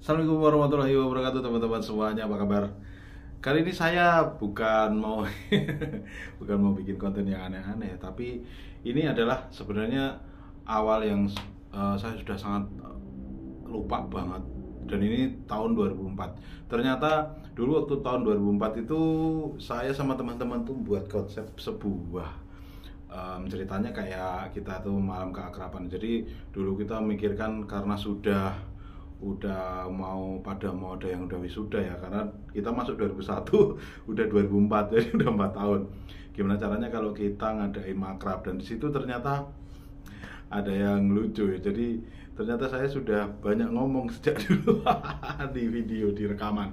Assalamualaikum warahmatullahi wabarakatuh teman-teman semuanya apa kabar? Kali ini saya bukan mau bukan mau bikin konten yang aneh-aneh tapi ini adalah sebenarnya awal yang uh, saya sudah sangat eh, lupa banget dan ini tahun 2004. Ternyata dulu waktu tahun 2004 itu saya sama teman-teman tuh buat konsep sebuah um, ceritanya kayak kita tuh malam keakraban. Jadi dulu kita memikirkan karena sudah udah mau pada mau ada yang udah wisuda ya karena kita masuk 2001 udah 2004 jadi udah 4 tahun gimana caranya kalau kita ngadain makrab dan disitu ternyata ada yang lucu ya jadi ternyata saya sudah banyak ngomong sejak dulu di video di rekaman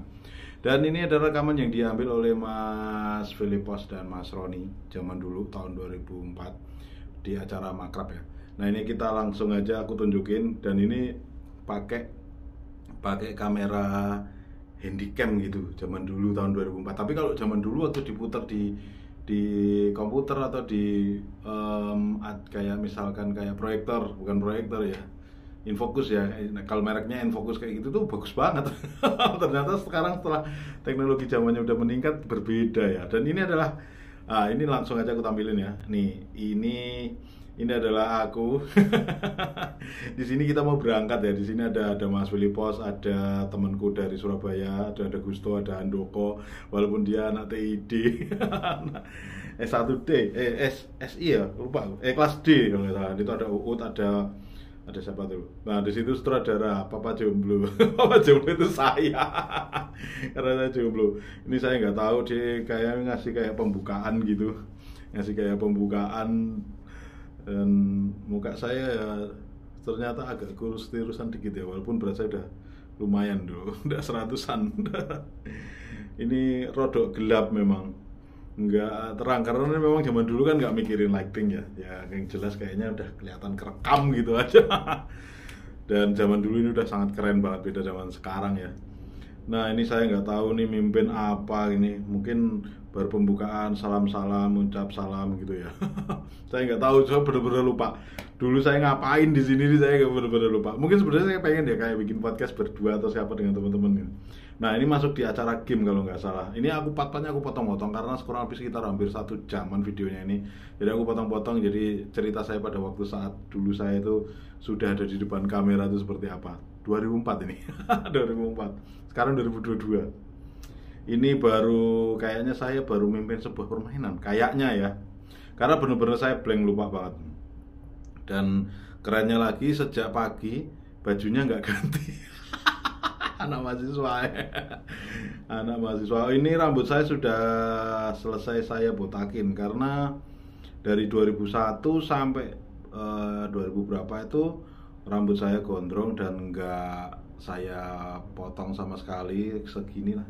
dan ini ada rekaman yang diambil oleh Mas Filipos dan Mas Roni zaman dulu tahun 2004 di acara makrab ya nah ini kita langsung aja aku tunjukin dan ini pakai pakai kamera handycam gitu zaman dulu tahun 2004 tapi kalau zaman dulu waktu diputar di di komputer atau di um, kayak misalkan kayak proyektor bukan proyektor ya infocus ya eh, nah, kalau mereknya infocus kayak gitu tuh bagus banget ternyata sekarang setelah teknologi zamannya udah meningkat berbeda ya dan ini adalah ah, ini langsung aja aku tampilin ya nih ini ini adalah aku. di sini kita mau berangkat ya. Di sini ada ada Mas Willy ada temanku dari Surabaya, ada ada Gusto, ada Andoko walaupun dia anak TID. S1D, eh S, S I ya, lupa Eh kelas D kalau nggak salah. Itu ada Uut, ada ada siapa tuh? Nah di situ sutradara Papa Jomblo, Papa Jomblo itu saya, karena saya jomblo. Ini saya nggak tahu dia kayak ngasih kayak pembukaan gitu, ngasih kayak pembukaan dan muka saya ya ternyata agak kurus tirusan dikit ya walaupun berat saya udah lumayan dulu udah seratusan ini rodok gelap memang nggak terang karena memang zaman dulu kan nggak mikirin lighting ya ya yang jelas kayaknya udah kelihatan kerekam gitu aja dan zaman dulu ini udah sangat keren banget beda zaman sekarang ya nah ini saya nggak tahu nih mimpin apa ini mungkin baru pembukaan salam-salam ucap salam gitu ya saya nggak tahu saya benar-benar lupa dulu saya ngapain di sini saya nggak benar-benar lupa mungkin sebenarnya saya pengen ya kayak bikin podcast berdua atau siapa dengan teman-teman ini gitu. nah ini masuk di acara game kalau nggak salah ini aku patpatnya aku potong-potong karena sekarang lebih sekitar hampir satu jaman videonya ini jadi aku potong-potong jadi cerita saya pada waktu saat dulu saya itu sudah ada di depan kamera itu seperti apa 2004 ini 2004 sekarang 2022 ini baru kayaknya saya baru mimpin sebuah permainan kayaknya ya karena bener-bener saya blank lupa banget dan kerennya lagi sejak pagi bajunya nggak ganti anak mahasiswa ya. anak mahasiswa oh, ini rambut saya sudah selesai saya botakin karena dari 2001 sampai uh, eh, 2000 berapa itu rambut saya gondrong dan nggak saya potong sama sekali segini lah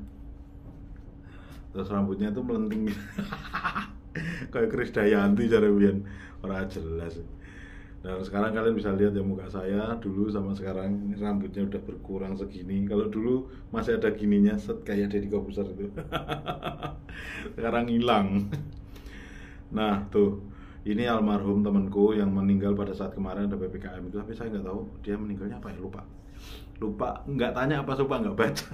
terus rambutnya tuh melenting kayak Chris Dayanti cara Bian orang jelas dan sekarang kalian bisa lihat ya muka saya dulu sama sekarang rambutnya udah berkurang segini kalau dulu masih ada gininya set kayak Deddy besar itu sekarang hilang nah tuh ini almarhum temanku yang meninggal pada saat kemarin ada ppkm itu tapi saya nggak tahu dia meninggalnya apa ya lupa lupa nggak tanya apa lupa nggak baca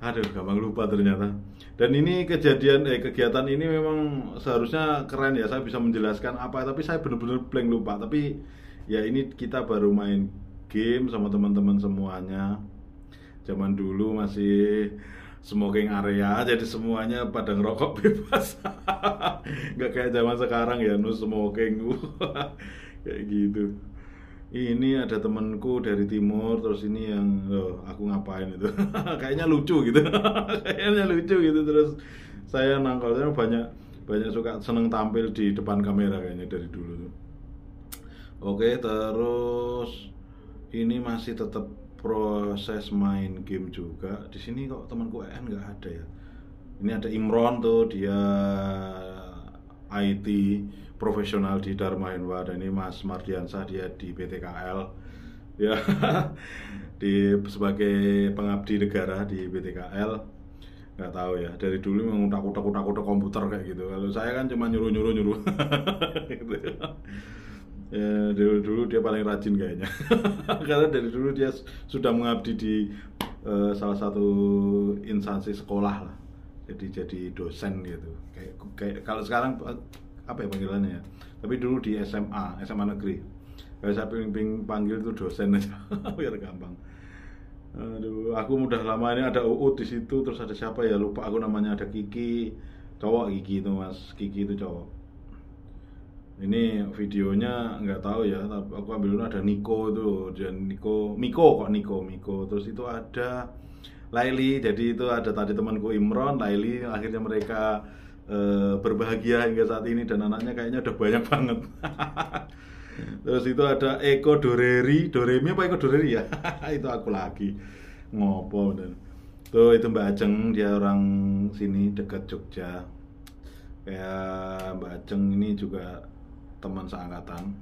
Aduh, gampang lupa ternyata. Dan ini kejadian eh kegiatan ini memang seharusnya keren ya. Saya bisa menjelaskan apa, tapi saya benar-benar blank lupa. Tapi ya ini kita baru main game sama teman-teman semuanya. Zaman dulu masih smoking area, jadi semuanya pada ngerokok bebas. Gak kayak zaman sekarang ya, nus smoking. Kayak gitu ini ada temanku dari timur terus ini yang loh aku ngapain itu kayaknya lucu gitu kayaknya lucu gitu terus saya nangkalnya banyak banyak suka seneng tampil di depan kamera kayaknya dari dulu oke terus ini masih tetap proses main game juga di sini kok temanku EN nggak ada ya ini ada Imron tuh dia IT profesional di Dharma Hinwa dan ini Mas Mardiansyah dia di PTKL ya di sebagai pengabdi negara di PTKL nggak tahu ya dari dulu memang takut takut takut komputer kayak gitu kalau saya kan cuma nyuruh nyuruh nyuruh gitu. ya, dari dulu dia paling rajin kayaknya karena dari dulu dia sudah mengabdi di uh, salah satu instansi sekolah lah jadi jadi dosen gitu kayak kayak kalau sekarang eh, apa ya panggilannya ya tapi dulu di SMA SMA negeri kalau saya ping panggil itu dosen aja biar gampang aduh aku udah lama ini ada Uut di situ terus ada siapa ya lupa aku namanya ada Kiki cowok Kiki itu mas Kiki itu cowok ini videonya nggak tahu ya tapi aku ambil dulu ada Niko itu dan Niko Miko kok Niko Miko terus itu ada Laili jadi itu ada tadi temanku Imron Laili akhirnya mereka e, berbahagia hingga saat ini dan anaknya kayaknya udah banyak banget terus itu ada Eko Doreri Doremi apa Eko Doreri ya itu aku lagi ngopo dan tuh itu Mbak Ajeng dia orang sini dekat Jogja kayak Mbak Ajeng ini juga teman seangkatan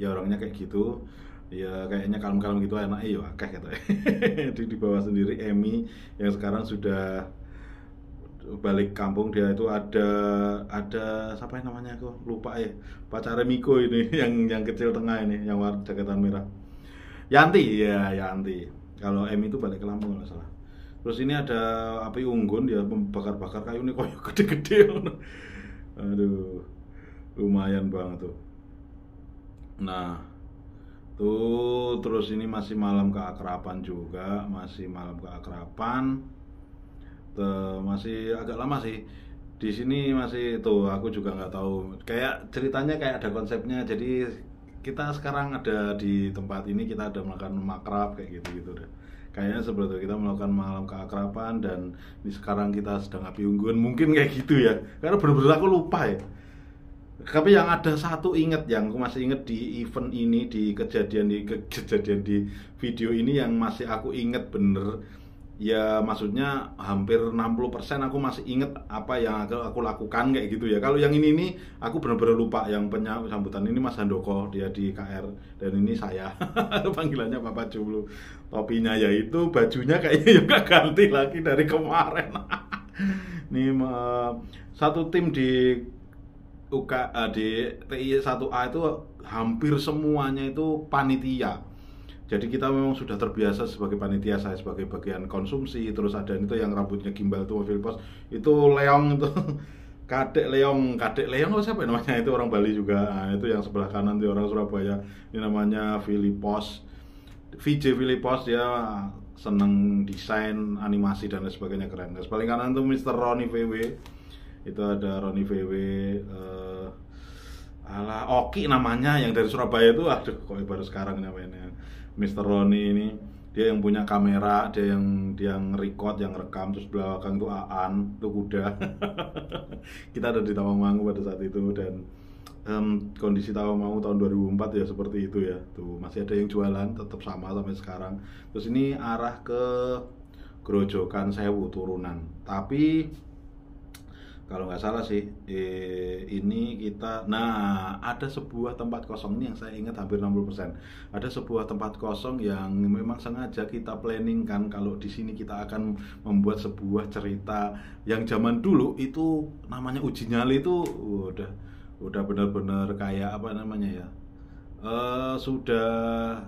ya orangnya kayak gitu ya kayaknya kalem-kalem gitu enak ya kayak gitu. di di bawah sendiri Emmy yang sekarang sudah balik kampung dia itu ada ada siapa namanya aku lupa ya pacar Miko ini yang yang kecil tengah ini yang warna jaketan merah Yanti ya Yanti kalau Emmy itu balik ke Lampung kalau salah terus ini ada api unggun dia membakar-bakar kayu nih koyo gede-gede aduh lumayan banget tuh nah Tuh, terus ini masih malam keakrapan juga, masih malam keakrapan. masih agak lama sih. Di sini masih tuh aku juga nggak tahu. Kayak ceritanya kayak ada konsepnya. Jadi kita sekarang ada di tempat ini kita ada melakukan makrab kayak gitu-gitu deh. Kayaknya sebetulnya kita melakukan malam keakrapan dan ini sekarang kita sedang api unggun mungkin kayak gitu ya. Karena benar-benar aku lupa ya tapi yang ada satu inget yang aku masih inget di event ini di kejadian di ke, kejadian di video ini yang masih aku inget bener ya maksudnya hampir 60% aku masih inget apa yang aku, aku lakukan kayak gitu ya kalau yang ini ini aku bener-bener lupa yang penyambutan sambutan ini Mas Handoko dia di KR dan ini saya panggilannya Bapak Julu topinya yaitu bajunya kayaknya juga ganti lagi dari kemarin nih eh, satu tim di UK uh, eh, di TI 1A itu hampir semuanya itu panitia. Jadi kita memang sudah terbiasa sebagai panitia saya sebagai bagian konsumsi terus ada itu yang rambutnya gimbal tuh mobil pos itu Leong itu Kadek Leong, Kadek Leong oh siapa ya namanya itu orang Bali juga. Nah, itu yang sebelah kanan itu orang Surabaya. Ini namanya Filipos. VJ Filipos dia seneng desain animasi dan lain sebagainya keren. Terus paling kanan tuh Mr. Roni VW itu ada Roni VW uh, eh, ala Oki namanya yang dari Surabaya itu aduh kok baru sekarang namanya Mr. Roni ini dia yang punya kamera dia yang dia yang record yang rekam terus belakang itu Aan itu kuda kita ada di Tawangmangu pada saat itu dan um, kondisi Tawangmangu tahun 2004 ya seperti itu ya tuh masih ada yang jualan tetap sama sampai sekarang terus ini arah ke Grojokan Sewu turunan tapi kalau nggak salah sih eh, ini kita nah ada sebuah tempat kosong ini yang saya ingat hampir 60% ada sebuah tempat kosong yang memang sengaja kita planning kan kalau di sini kita akan membuat sebuah cerita yang zaman dulu itu namanya uji nyali itu udah udah benar-benar kayak apa namanya ya uh, sudah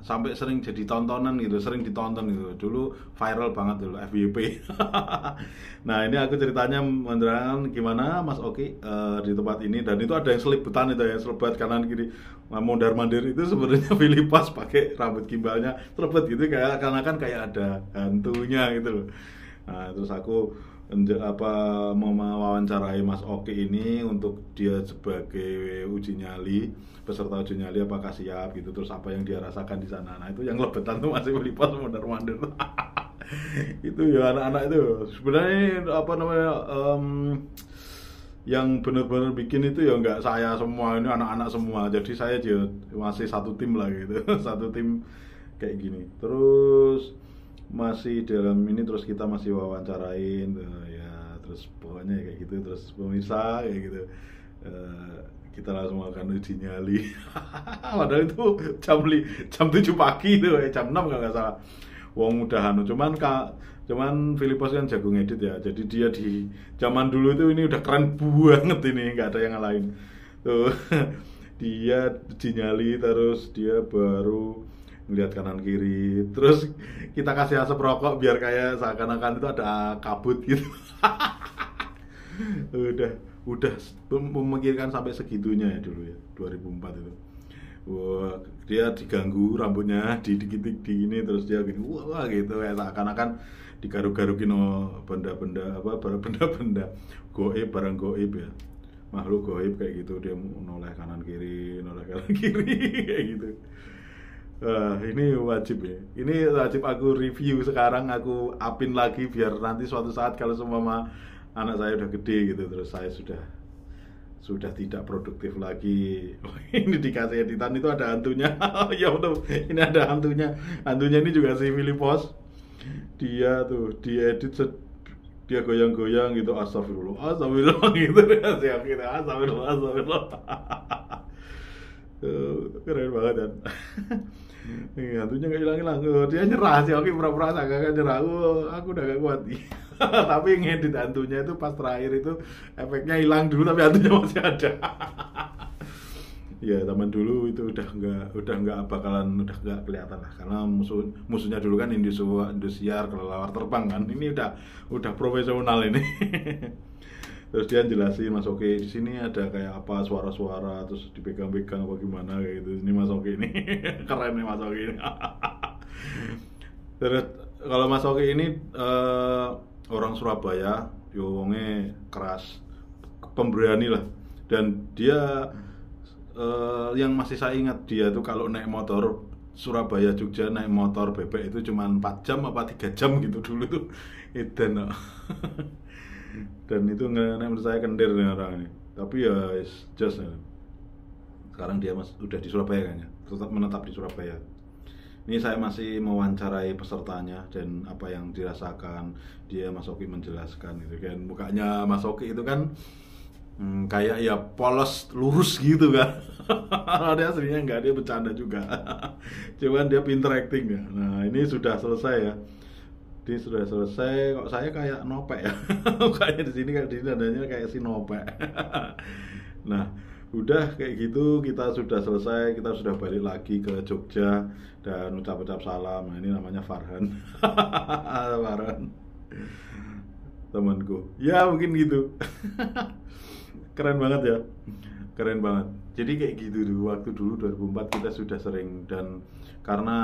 sampai sering jadi tontonan gitu, sering ditonton gitu. Dulu viral banget dulu FYP. nah ini aku ceritanya menerangkan gimana Mas Oki uh, di tempat ini dan itu ada yang selip betan itu yang selebat kanan kiri nah, mondar mandir itu sebenarnya Filipas pakai rambut gimbalnya terlebet gitu kayak karena kan kayak ada hantunya gitu loh. Nah, terus aku apa mewawancarai Mas Oki ini untuk dia sebagai uji nyali peserta uji nyali apakah siap gitu terus apa yang dia rasakan di sana nah itu yang lebetan tuh masih melipat mondar wonder itu ya anak-anak itu sebenarnya apa namanya um, yang benar-benar bikin itu ya nggak saya semua ini anak-anak semua jadi saya ya masih satu tim lah gitu satu tim kayak gini terus masih dalam ini terus kita masih wawancarain eh, ya terus pokoknya ya kayak gitu terus pemirsa kayak gitu uh, kita langsung makan uji nyali padahal itu jam li, jam tujuh pagi itu ya jam enam kalau nggak salah wong mudahan cuman kak cuman Filipos kan jago ngedit ya jadi dia di zaman dulu itu ini udah keren banget ini nggak ada yang lain tuh dia dinyali terus dia baru ngeliat kanan kiri terus kita kasih asap rokok biar kayak seakan-akan itu ada kabut gitu udah udah memikirkan sampai segitunya ya dulu ya 2004 itu wah dia diganggu rambutnya di dikit di ini terus dia gini wah, wah gitu kayak seakan-akan digaruk-garukin oh, benda-benda apa barang benda-benda goib barang goib ya makhluk goib kayak gitu dia noleh kanan kiri noleh kanan kiri kayak gitu Uh, ini wajib ya. Ini wajib aku review sekarang, aku apin lagi biar nanti suatu saat kalau semua anak saya udah gede gitu, terus saya sudah sudah tidak produktif lagi. Oh. ini dikasih editan itu ada hantunya. ya betul, ini ada hantunya. Hantunya ini juga si Filipos. Dia tuh diedit dia goyang-goyang gitu astagfirullah astagfirullah gitu. gitu astagfirullah astagfirullah astagfirullah Eh, keren banget dan iya, hantunya nggak hilang hilang tuh eh, dia nyerah sih oke pura-pura agak nyerah oh, aku udah gak kuat tapi ngedit hantunya itu pas terakhir itu efeknya hilang dulu tapi hantunya masih ada ya teman dulu itu udah nggak udah nggak bakalan udah nggak kelihatan lah karena musuh musuhnya dulu kan Indosiar kelelawar terbang kan ini udah udah profesional ini terus dia jelasin Mas Oke di sini ada kayak apa suara-suara terus dipegang-pegang apa gimana kayak gitu ini Mas Oke ini keren nih Mas Oke ini terus kalau Mas Oke ini uh, orang Surabaya yowonge keras pemberani lah dan dia uh, yang masih saya ingat dia tuh kalau naik motor Surabaya Jogja naik motor bebek itu cuma 4 jam apa 3 jam gitu dulu tuh itu dan itu nggak menurut saya kendir dengan orang ini tapi ya it's just eh, sekarang dia mas udah di Surabaya kan ya tetap menetap di Surabaya ini saya masih mewawancarai pesertanya dan apa yang dirasakan dia Mas Oki menjelaskan gitu kan mukanya Mas Oki itu kan hmm, kayak ya polos lurus gitu kan dia aslinya nggak dia bercanda juga cuman dia pinter acting ya nah ini sudah selesai ya di sudah selesai, kok saya kayak nopek ya. kayak di sini kayak di sini adanya kayak si nopek. nah, udah kayak gitu kita sudah selesai, kita sudah balik lagi ke Jogja dan ucap-ucap salam. Nah, ini namanya Farhan. Farhan. Temanku. Ya, mungkin gitu. Keren banget ya. Keren banget jadi kayak gitu dulu waktu dulu 2004 kita sudah sering dan karena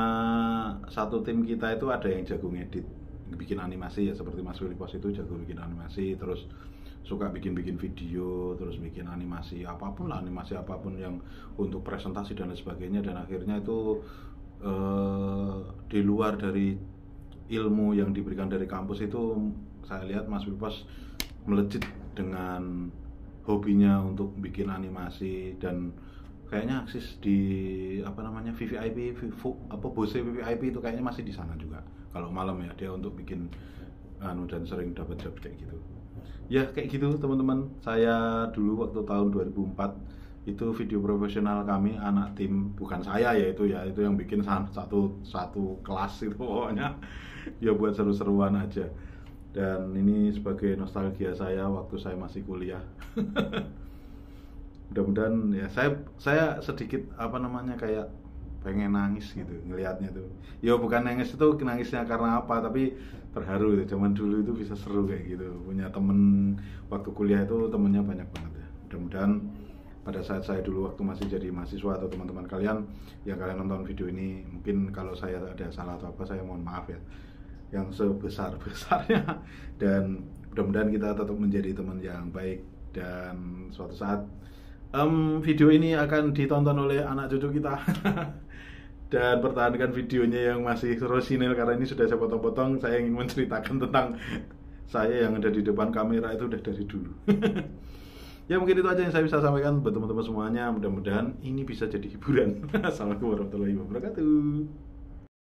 satu tim kita itu ada yang jago ngedit bikin animasi ya seperti Mas Filipos itu jago bikin animasi terus suka bikin-bikin video terus bikin animasi apapun lah animasi apapun yang untuk presentasi dan lain sebagainya dan akhirnya itu eh, di luar dari ilmu yang diberikan dari kampus itu saya lihat Mas Filipos melejit dengan hobinya untuk bikin animasi dan kayaknya akses di apa namanya VVIP, VV, apa Bose VVIP itu kayaknya masih di sana juga kalau malam ya dia untuk bikin anu dan sering dapat job kayak gitu ya kayak gitu teman-teman saya dulu waktu tahun 2004 itu video profesional kami anak tim bukan saya ya itu ya itu yang bikin satu satu kelas itu pokoknya ya buat seru-seruan aja dan ini sebagai nostalgia saya waktu saya masih kuliah mudah-mudahan ya saya saya sedikit apa namanya kayak pengen nangis gitu ngelihatnya tuh ya bukan nangis itu nangisnya karena apa tapi terharu itu. zaman dulu itu bisa seru kayak gitu punya temen waktu kuliah itu temennya banyak banget ya mudah-mudahan pada saat saya dulu waktu masih jadi mahasiswa atau teman-teman kalian yang kalian nonton video ini mungkin kalau saya ada salah atau apa saya mohon maaf ya yang sebesar besarnya dan mudah-mudahan kita tetap menjadi teman yang baik dan suatu saat um, video ini akan ditonton oleh anak cucu kita dan pertahankan videonya yang masih rosinil karena ini sudah saya potong-potong saya ingin menceritakan tentang saya yang ada di depan kamera itu udah dari dulu ya mungkin itu aja yang saya bisa sampaikan buat teman-teman semuanya mudah-mudahan ini bisa jadi hiburan assalamualaikum warahmatullahi wabarakatuh